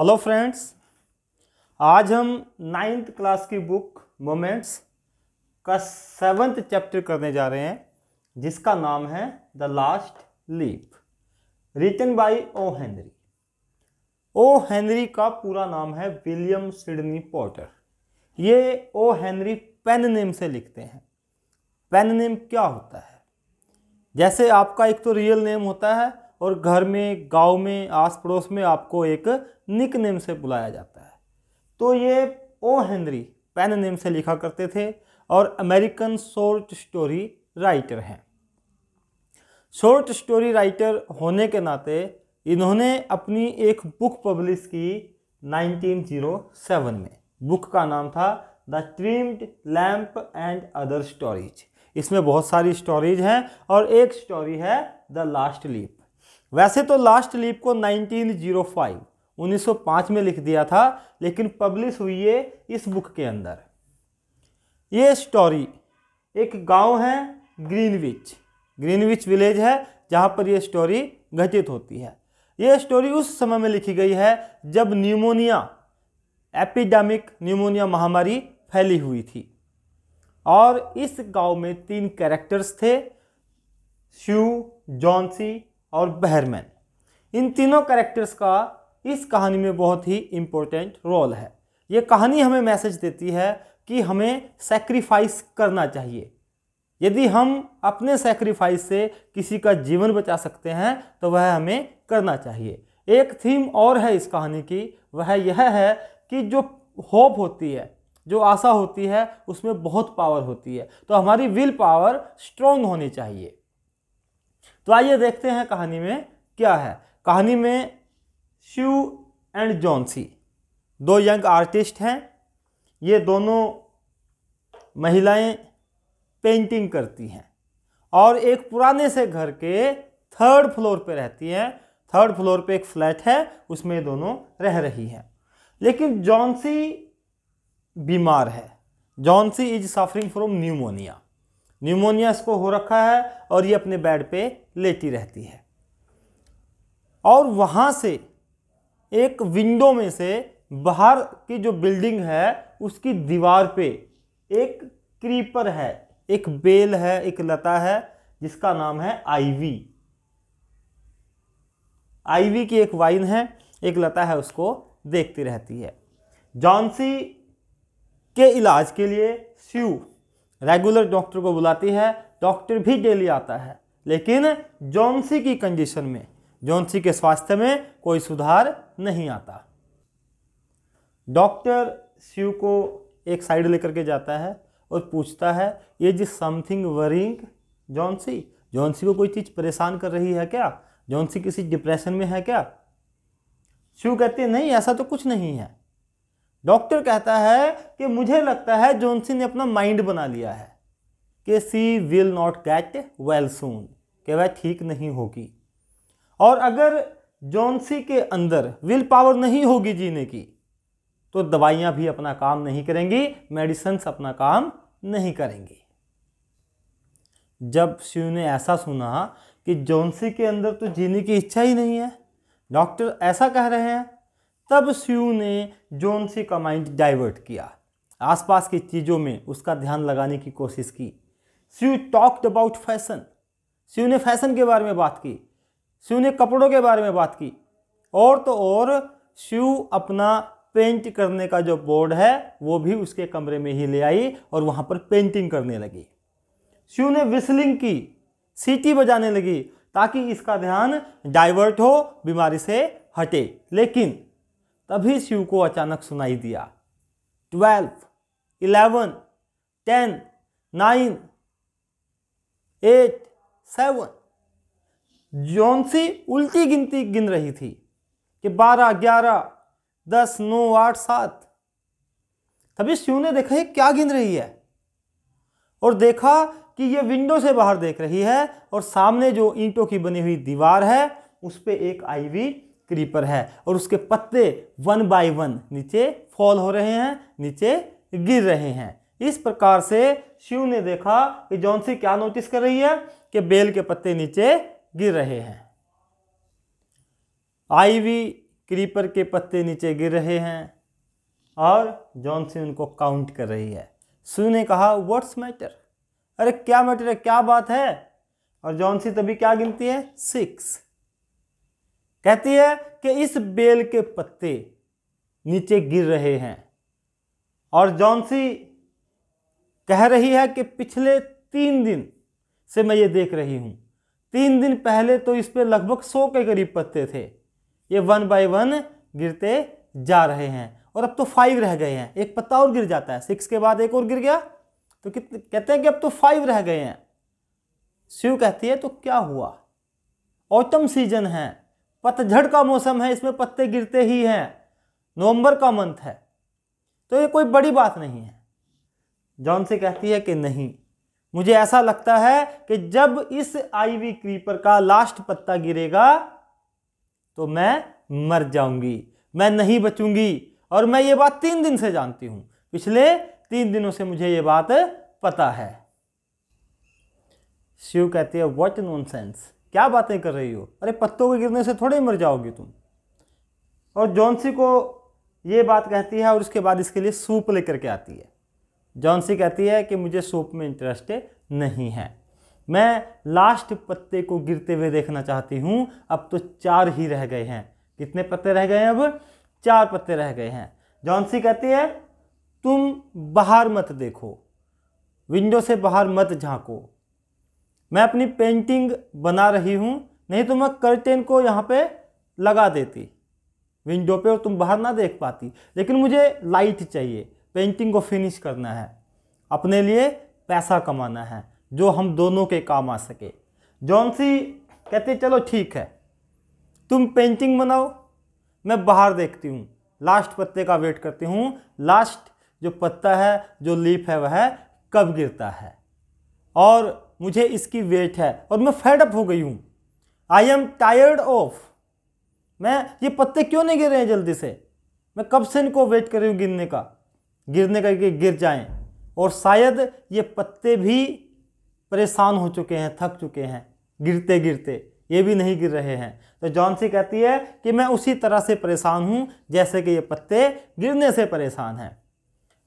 Hello friends आज हम ninth class की बुक मोमेंट्स का सेवन्थ चैप्टर करने जा रहे हैं जिसका नाम है the last leaf written by O Henry O Henry का पूरा नाम है विलियम सिडनी पॉटर ये ओ हेनरी पेन नेम से लिखते हैं पेन नेम क्या होता है जैसे आपका एक तो रियल नेम होता है और घर में गांव में आस पड़ोस में आपको एक निक नेम से बुलाया जाता है तो ये ओ हेनरी पेन नेम से लिखा करते थे और अमेरिकन शॉर्ट स्टोरी राइटर हैं शॉर्ट स्टोरी राइटर होने के नाते इन्होंने अपनी एक बुक पब्लिश की 1907 में बुक का नाम था the trimmed lamp and other stories इसमें बहुत सारी स्टोरीज हैं और एक स्टोरी है द लास्ट लीप वैसे तो लास्ट लीप को 1905 1905 में लिख दिया था लेकिन पब्लिश हुई है इस बुक के अंदर ये स्टोरी एक गांव है ग्रीनविच ग्रीनविच विलेज है जहां पर यह स्टोरी घटित होती है यह स्टोरी उस समय में लिखी गई है जब न्यूमोनिया एपिडेमिक न्यूमोनिया महामारी फैली हुई थी और इस गांव में तीन कैरेक्टर्स थे शिव जॉनसी और बहरमैन इन तीनों कैरेक्टर्स का इस कहानी में बहुत ही इम्पोर्टेंट रोल है ये कहानी हमें मैसेज देती है कि हमें सेक्रीफाइस करना चाहिए यदि हम अपने सेक्रीफाइस से किसी का जीवन बचा सकते हैं तो वह हमें करना चाहिए एक थीम और है इस कहानी की वह यह है कि जो होप होती है जो आशा होती है उसमें बहुत पावर होती है तो हमारी विल पावर स्ट्रॉन्ग होनी चाहिए तो आइए देखते हैं कहानी में क्या है कहानी में शिव एंड जॉन्सी दो यंग आर्टिस्ट हैं ये दोनों महिलाएं पेंटिंग करती हैं और एक पुराने से घर के थर्ड फ्लोर पे रहती हैं थर्ड फ्लोर पे एक फ्लैट है उसमें दोनों रह रही हैं लेकिन जॉन्सी बीमार है Johnsy is suffering from pneumonia pneumonia इसको हो रखा है और ये अपने बेड पे लेटी रहती है और वहाँ से एक विंडो में से बाहर की जो बिल्डिंग है उसकी दीवार पे एक क्रीपर है एक बेल है एक लता है जिसका नाम है आईवी आईवी की एक वाइन है एक लता है उसको देखती रहती है जॉन्सी के इलाज के लिए स्यू रेगुलर डॉक्टर को बुलाती है डॉक्टर भी डेली आता है लेकिन जॉन्सी की कंडीशन में जॉन्सी के स्वास्थ्य में कोई सुधार नहीं आता डॉक्टर शिव को एक साइड लेकर के जाता है और पूछता है ये जिस समथिंग वरिंग जॉन्सी जॉन्सी को कोई चीज़ परेशान कर रही है क्या जॉन्सी किसी डिप्रेशन में है क्या शिव कहते हैं नहीं ऐसा तो कुछ नहीं है डॉक्टर कहता है कि मुझे लगता है जॉनसन ने अपना माइंड बना लिया है कि she will not get well soon कि वह ठीक नहीं होगी और अगर जॉनसी के अंदर विल पावर नहीं होगी जीने की तो दवाइयां भी अपना काम नहीं करेंगी मेडिसिन अपना काम नहीं करेंगी जब शिव ने ऐसा सुना कि जॉनसी के अंदर तो जीने की इच्छा ही नहीं है डॉक्टर ऐसा कह रहे हैं तब शिव ने जोन का माइंड डाइवर्ट किया आसपास की चीज़ों में उसका ध्यान लगाने की कोशिश की Sue talked about fashion Sue ने फैशन के बारे में बात की शिव ने कपड़ों के बारे में बात की और तो और शिव अपना पेंट करने का जो बोर्ड है वो भी उसके कमरे में ही ले आई और वहाँ पर पेंटिंग करने लगी शिव ने विस्लिंग की सीटी बजाने लगी ताकि इसका ध्यान डाइवर्ट हो बीमारी से हटे लेकिन तभी शिव को अचानक सुनाई दिया twelve eleven ten nine eight seven Johnsy उल्टी गिनती गिन रही थी कि बारह ग्यारह दस नौ आठ सात तभी शिव ने देखा ये क्या गिन रही है और देखा कि ये विंडो से बाहर देख रही है और सामने जो ईंटों की बनी हुई दीवार है उस पर एक आईवी क्रीपर है और उसके पत्ते वन बाय वन नीचे फॉल हो रहे हैं नीचे गिर रहे हैं इस प्रकार से शिव ने देखा कि जॉन्सी क्या नोटिस कर रही है कि बेल के पत्ते नीचे गिर रहे हैं आईवी क्रीपर के पत्ते नीचे गिर रहे हैं और जॉन्सी उनको काउंट कर रही है शिव ने कहा व्हाट्स मैटर अरे क्या मैटर है क्या बात है और जॉन्सी तभी क्या गिनती है सिक्स कहती है कि इस बेल के पत्ते नीचे गिर रहे हैं और जॉन्सी कह रही है कि पिछले तीन दिन से मैं ये देख रही हूँ तीन दिन पहले तो इस पर लगभग सौ के करीब पत्ते थे ये वन बाय वन गिरते जा रहे हैं और अब तो फाइव रह गए हैं एक पत्ता और गिर जाता है सिक्स के बाद एक और गिर गया तो कितने कहते हैं कि अब तो फाइव रह गए हैं शिव कहती है तो क्या हुआ ऑटम सीजन है पतझड़ का मौसम है इसमें पत्ते गिरते ही हैं नवंबर का मंथ है तो ये कोई बड़ी बात नहीं है जॉन से कहती है कि नहीं मुझे ऐसा लगता है कि जब इस आईवी क्रीपर का लास्ट पत्ता गिरेगा तो मैं मर जाऊंगी मैं नहीं बचूंगी और मैं ये बात तीन दिन से जानती हूं पिछले तीन दिनों से मुझे ये बात पता है शिव कहती है वॉट नॉन सेंस क्या बातें कर रही हो अरे पत्तों के गिरने से थोड़े मर जाओगी तुम और जॉन्सी को ये बात कहती है और उसके बाद इसके लिए सूप लेकर के आती है जॉन्सी कहती है कि मुझे सूप में इंटरेस्ट नहीं है मैं लास्ट पत्ते को गिरते हुए देखना चाहती हूँ अब तो चार ही रह गए हैं कितने पत्ते रह गए हैं अब चार पत्ते रह गए हैं जॉन्सी कहती है तुम बाहर मत देखो विंडो से बाहर मत झांको मैं अपनी पेंटिंग बना रही हूँ नहीं तो मैं कर्टेन को यहाँ पे लगा देती विंडो पे और तुम बाहर ना देख पाती लेकिन मुझे लाइट चाहिए पेंटिंग को फिनिश करना है अपने लिए पैसा कमाना है जो हम दोनों के काम आ सके जॉन कहते चलो ठीक है तुम पेंटिंग बनाओ मैं बाहर देखती हूँ लास्ट पत्ते का वेट करती हूँ लास्ट जो पत्ता है जो लीफ है वह कब गिरता है और मुझे इसकी वेट है और मैं अप हो गई हूँ आई एम टायर्ड ऑफ मैं ये पत्ते क्यों नहीं गिर रहे हैं जल्दी से मैं कब से इनको वेट कर रही हूँ गिरने का गिरने का कि गिर जाएं और शायद ये पत्ते भी परेशान हो चुके हैं थक चुके हैं गिरते गिरते ये भी नहीं गिर रहे हैं तो जॉनसी कहती है कि मैं उसी तरह से परेशान हूँ जैसे कि ये पत्ते गिरने से परेशान हैं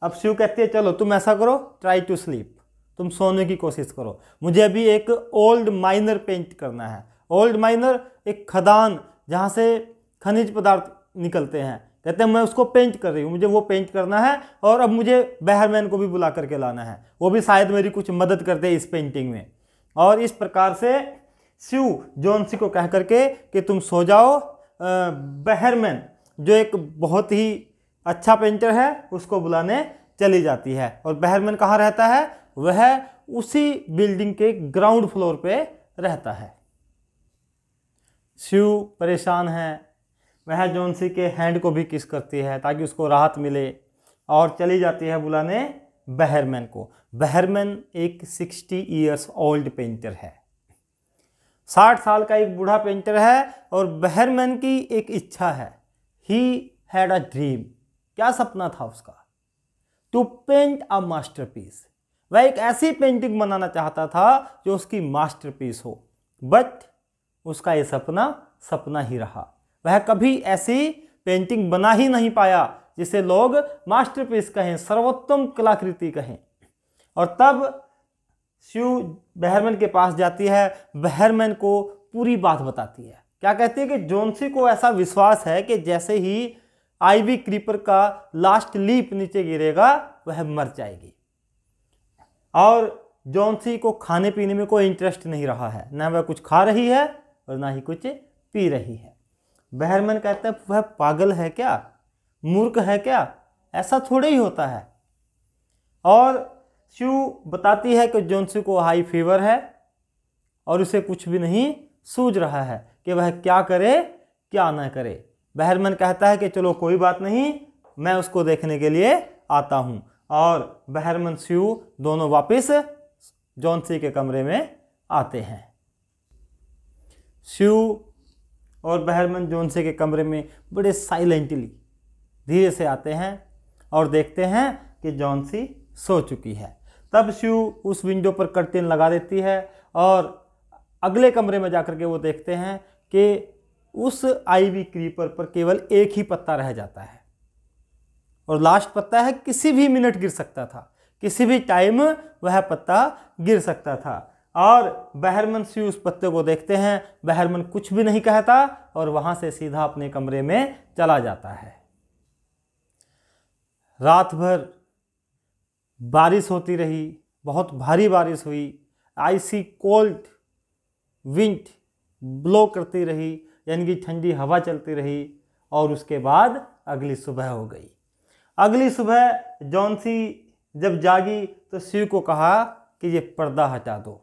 अब शिव कहती है चलो तुम ऐसा करो ट्राई टू स्लीप तुम सोने की कोशिश करो मुझे अभी एक ओल्ड माइनर पेंट करना है ओल्ड माइनर एक खदान जहाँ से खनिज पदार्थ निकलते हैं कहते हैं मैं उसको पेंट कर रही हूँ मुझे वो पेंट करना है और अब मुझे बहरमैन को भी बुला करके लाना है वो भी शायद मेरी कुछ मदद करते इस पेंटिंग में और इस प्रकार से शिव जोनसी को कह करके कि तुम सो जाओ बहरमैन जो एक बहुत ही अच्छा पेंटर है उसको बुलाने चली जाती है और बहरमैन कहाँ रहता है वह उसी बिल्डिंग के ग्राउंड फ्लोर पे रहता है शिव परेशान है वह जोनसी के हैंड को भी किस करती है ताकि उसको राहत मिले और चली जाती है बुलाने बहरमैन को बहरमैन एक सिक्सटी ईयर्स ओल्ड पेंटर है साठ साल का एक बूढ़ा पेंटर है और बहरमैन की एक इच्छा है ही हैड अ ड्रीम क्या सपना था उसका to paint a masterpiece वह एक ऐसी पेंटिंग बनाना चाहता था जो उसकी मास्टरपीस हो बट उसका ये सपना सपना ही रहा वह कभी ऐसी पेंटिंग बना ही नहीं पाया जिसे लोग मास्टरपीस कहें सर्वोत्तम कलाकृति कहें और तब शिव बहरमैन के पास जाती है बहरमैन को पूरी बात बताती है क्या कहती है कि जोनसी को ऐसा विश्वास है कि जैसे ही आईवी क्रीपर का लास्ट लीप नीचे गिरेगा वह मर जाएगी और जॉन को खाने पीने में कोई इंटरेस्ट नहीं रहा है ना वह कुछ खा रही है और ना ही कुछ पी रही है बहरमैन कहता है वह पागल है क्या मूर्ख है क्या ऐसा थोड़े ही होता है और शिव बताती है कि जोनसी को हाई फीवर है और उसे कुछ भी नहीं सूझ रहा है कि वह क्या करे क्या ना करे बहरमन कहता है कि चलो कोई बात नहीं मैं उसको देखने के लिए आता हूँ और बहरमन स्यू दोनों वापस जॉनसी के कमरे में आते हैं शिव और बहरमन जॉनसी के कमरे में बड़े साइलेंटली धीरे से आते हैं और देखते हैं कि जॉनसी सो चुकी है तब शिव उस विंडो पर कर्टिन लगा देती है और अगले कमरे में जाकर के वो देखते हैं कि उस आईवी क्रीपर पर केवल एक ही पत्ता रह जाता है और लास्ट पत्ता है किसी भी मिनट गिर सकता था किसी भी टाइम वह पत्ता गिर सकता था और बहरमन सी उस पत्ते को देखते हैं बहरमन कुछ भी नहीं कहता और वहाँ से सीधा अपने कमरे में चला जाता है रात भर बारिश होती रही बहुत भारी बारिश हुई आइसी कोल्ड विंड ब्लो करती रही यानी कि ठंडी हवा चलती रही और उसके बाद अगली सुबह हो गई अगली सुबह जौनसी जब जागी तो शिव को कहा कि ये पर्दा हटा दो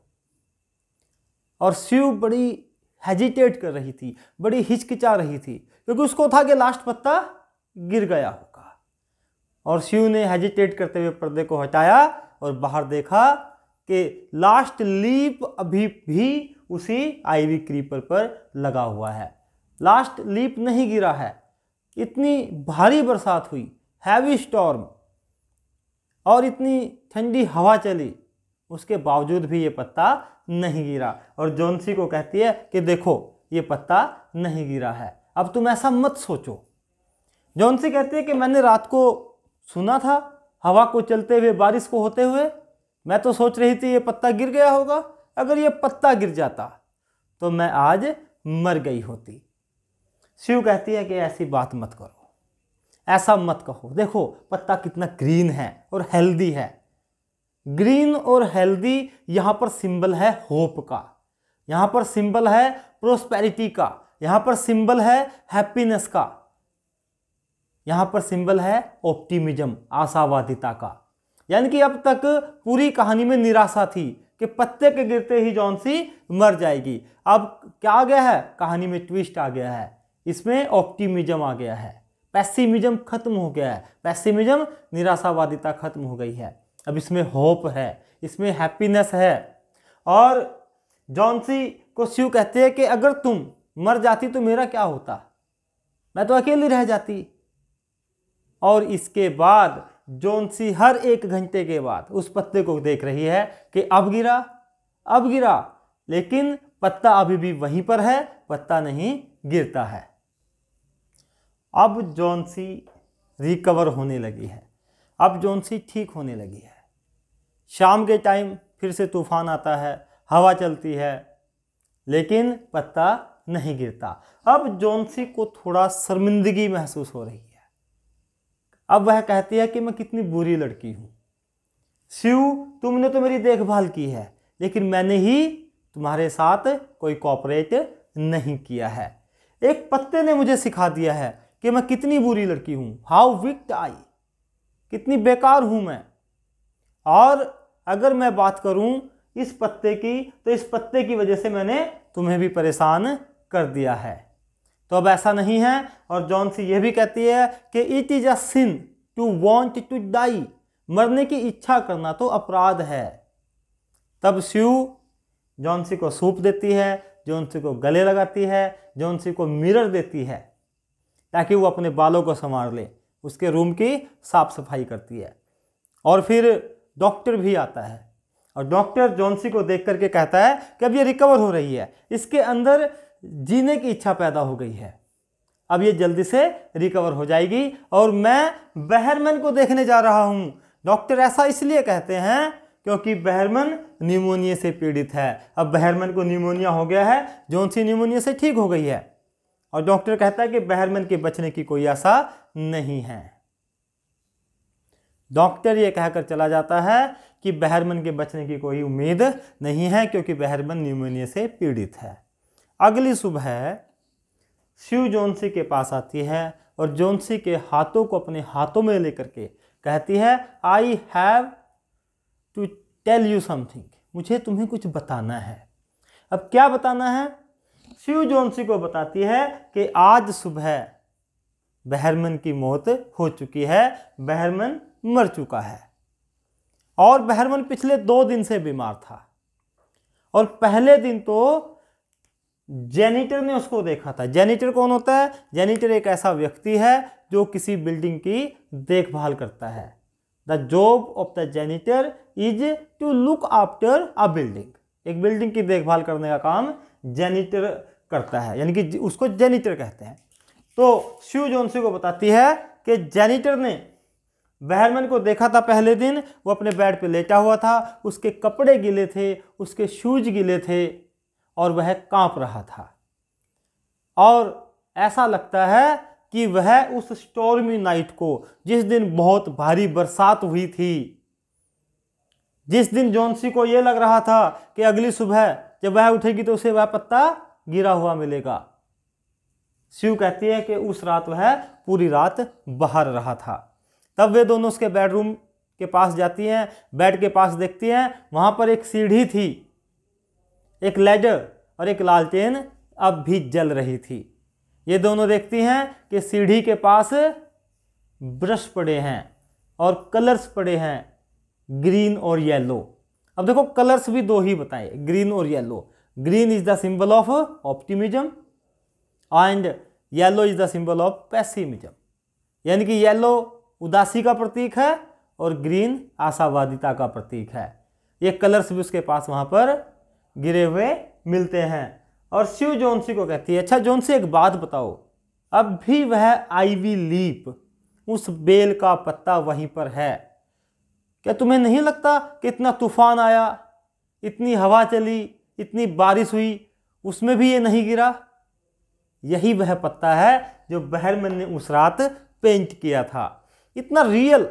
और शिव बड़ी हेजिटेट कर रही थी बड़ी हिचकिचा रही थी क्योंकि उसको था कि लास्ट पत्ता गिर गया होगा और शिव ने हेजिटेट करते हुए पर्दे को हटाया और बाहर देखा कि लास्ट लीप अभी भी उसी आईवी क्रीपर पर लगा हुआ है लास्ट लीप नहीं गिरा है इतनी भारी बरसात हुई हैवी स्टॉर्म और इतनी ठंडी हवा चली उसके बावजूद भी ये पत्ता नहीं गिरा और जोनसी को कहती है कि देखो ये पत्ता नहीं गिरा है अब तुम ऐसा मत सोचो जोनसी कहती है कि मैंने रात को सुना था हवा को चलते हुए बारिश को होते हुए मैं तो सोच रही थी ये पत्ता गिर गया होगा अगर ये पत्ता गिर जाता तो मैं आज मर गई होती शिव कहती है कि ऐसी बात मत करो ऐसा मत कहो देखो पत्ता कितना ग्रीन है और हेल्दी है ग्रीन और हेल्दी यहां पर सिंबल है होप का यहां पर सिंबल है प्रोस्पेरिटी का यहां पर सिंबल है हैप्पीनेस का यहां पर सिंबल है ऑप्टिमिज्म आशावादिता का यानी कि अब तक पूरी कहानी में निराशा थी कि पत्ते के गिरते ही जौन सी मर जाएगी अब क्या आ गया है कहानी में ट्विस्ट आ गया है इसमें ऑप्टिमिज्म आ गया है पैसिमिज्म खत्म हो गया है पैसिमिज्म निराशावादिता खत्म हो गई है अब इसमें होप है इसमें हैप्पीनेस है और जॉनसी को शिव कहते हैं कि अगर तुम मर जाती तो मेरा क्या होता मैं तो अकेली रह जाती और इसके बाद जोनसी हर एक घंटे के बाद उस पत्ते को देख रही है कि अब गिरा अब गिरा लेकिन पत्ता अभी भी वहीं पर है पत्ता नहीं गिरता है अब जोनसी रिकवर होने लगी है अब जोनसी ठीक होने लगी है शाम के टाइम फिर से तूफान आता है हवा चलती है लेकिन पत्ता नहीं गिरता अब जोनसी को थोड़ा शर्मिंदगी महसूस हो रही है अब वह कहती है कि मैं कितनी बुरी लड़की हूँ शिव तुमने तो मेरी देखभाल की है लेकिन मैंने ही तुम्हारे साथ कोई कॉपरेट नहीं किया है एक पत्ते ने मुझे सिखा दिया है कि मैं कितनी बुरी लड़की हूँ हाउ विक्ट आई कितनी बेकार हूँ मैं और अगर मैं बात करूँ इस पत्ते की तो इस पत्ते की वजह से मैंने तुम्हें भी परेशान कर दिया है तो अब ऐसा नहीं है और जॉन सी यह भी कहती है कि it is a sin to want to die मरने की इच्छा करना तो अपराध है तब शिव सी को सूप देती है सी को गले लगाती है सी को मिरर देती है ताकि वो अपने बालों को संवार ले उसके रूम की साफ सफाई करती है और फिर डॉक्टर भी आता है और डॉक्टर जॉन्सी को देख करके कहता है कि अब ये रिकवर हो रही है इसके अंदर जीने की इच्छा पैदा हो गई है अब ये जल्दी से रिकवर हो जाएगी और मैं बहरमन को देखने जा रहा हूँ डॉक्टर ऐसा इसलिए कहते हैं क्योंकि बहरमन न्यूमोनिया से पीड़ित है अब बहरमन को न्यूमोनिया हो गया है जोनसी न्यूमोनिया से ठीक हो गई है और डॉक्टर कहता है कि बहरमन के बचने की कोई आशा नहीं है डॉक्टर ये कहकर चला जाता है कि बहरमन के बचने की कोई उम्मीद नहीं है क्योंकि बहरमन न्यूमोनिया से पीड़ित है अगली सुबह शिव जोनसी के पास आती है और जोनसी के हाथों को अपने हाथों में लेकर के कहती है I have to tell you something मुझे तुम्हें कुछ बताना है अब क्या बताना है शिव जोनसी को बताती है कि आज सुबह बहरमन की मौत हो चुकी है बहरमन मर चुका है और बहरमन पिछले दो दिन से बीमार था और पहले दिन तो जेनिटर ने उसको देखा था जेनिटर कौन होता है जेनिटर एक ऐसा व्यक्ति है जो किसी बिल्डिंग की देखभाल करता है the job of the janitor is to look after a building एक बिल्डिंग की देखभाल करने का काम जेनिटर करता है यानी कि उसको जेनिटर कहते हैं तो शिव जोनसी को बताती है कि जेनिटर ने बहरमैन को देखा था पहले दिन वो अपने बेड पे लेटा हुआ था उसके कपड़े गिले थे उसके शूज गीले थे और वह कांप रहा था और ऐसा लगता है कि वह उस स्टॉर्मी नाइट को जिस दिन बहुत भारी बरसात हुई थी जिस दिन जोनसी को यह लग रहा था कि अगली सुबह जब वह उठेगी तो उसे वह पत्ता गिरा हुआ मिलेगा शिव कहती है कि उस रात वह पूरी रात बाहर रहा था तब वे दोनों उसके बेडरूम के पास जाती हैं बेड के पास देखती हैं वहाँ पर एक सीढ़ी थी एक लेडर और एक लालटेन अब भी जल रही थी ये दोनों देखती हैं कि सीढ़ी के पास ब्रश पड़े हैं और कलर्स पड़े हैं ग्रीन और येलो अब देखो कलर्स भी दो ही बताए ग्रीन और yellow Green is the symbol of optimism and yellow is the symbol of pessimism. यानी कि येलो उदासी का प्रतीक है और ग्रीन आशावादिता का प्रतीक है ये कलर्स भी उसके पास वहाँ पर गिरे हुए मिलते हैं और शिव जोनसी को कहती है अच्छा जोनसी एक बात बताओ अब भी वह आईवी लीप उस बेल का पत्ता वहीं पर है क्या तुम्हें नहीं लगता कि इतना तूफान आया इतनी हवा चली इतनी बारिश हुई उसमें भी ये नहीं गिरा यही वह पत्ता है जो बहरमैन ने उस रात पेंट किया था इतना रियल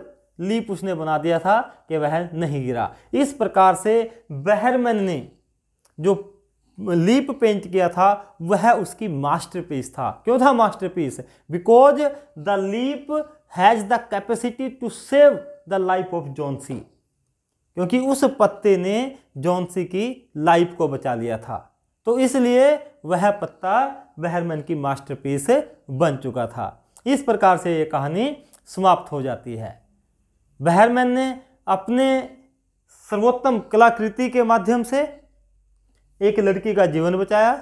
लीप उसने बना दिया था कि वह नहीं गिरा इस प्रकार से बहरमैन ने जो लीप पेंट किया था वह उसकी मास्टरपीस था क्यों था masterpiece because the leaf has the capacity to save the life of Johnsy क्योंकि उस पत्ते ने जॉनसी की लाइफ को बचा लिया था तो इसलिए वह पत्ता बहरमैन की मास्टरपीस बन चुका था इस प्रकार से ये कहानी समाप्त हो जाती है बहरमैन ने अपने सर्वोत्तम कलाकृति के माध्यम से एक लड़की का जीवन बचाया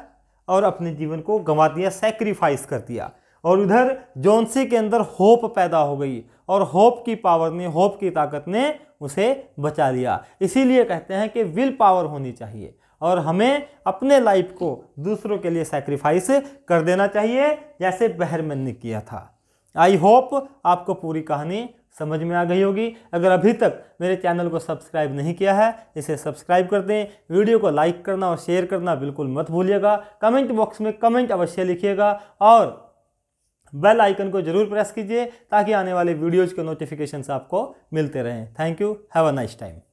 और अपने जीवन को गंवा दिया सेक्रीफाइस कर दिया और उधर जोनसी के अंदर होप पैदा हो गई और होप की पावर ने होप की ताकत ने उसे बचा लिया इसीलिए कहते हैं कि विल पावर होनी चाहिए और हमें अपने लाइफ को दूसरों के लिए सेक्रीफाइस कर देना चाहिए जैसे बहरमैन ने किया था आई होप आपको पूरी कहानी समझ में आ गई होगी अगर अभी तक मेरे चैनल को सब्सक्राइब नहीं किया है इसे सब्सक्राइब कर दें वीडियो को लाइक करना और शेयर करना बिल्कुल मत भूलिएगा कमेंट बॉक्स में कमेंट अवश्य लिखिएगा और बेल आइकन को जरूर प्रेस कीजिए ताकि आने वाले वीडियोज़ के नोटिफिकेशन आपको मिलते रहें thank you have a nice time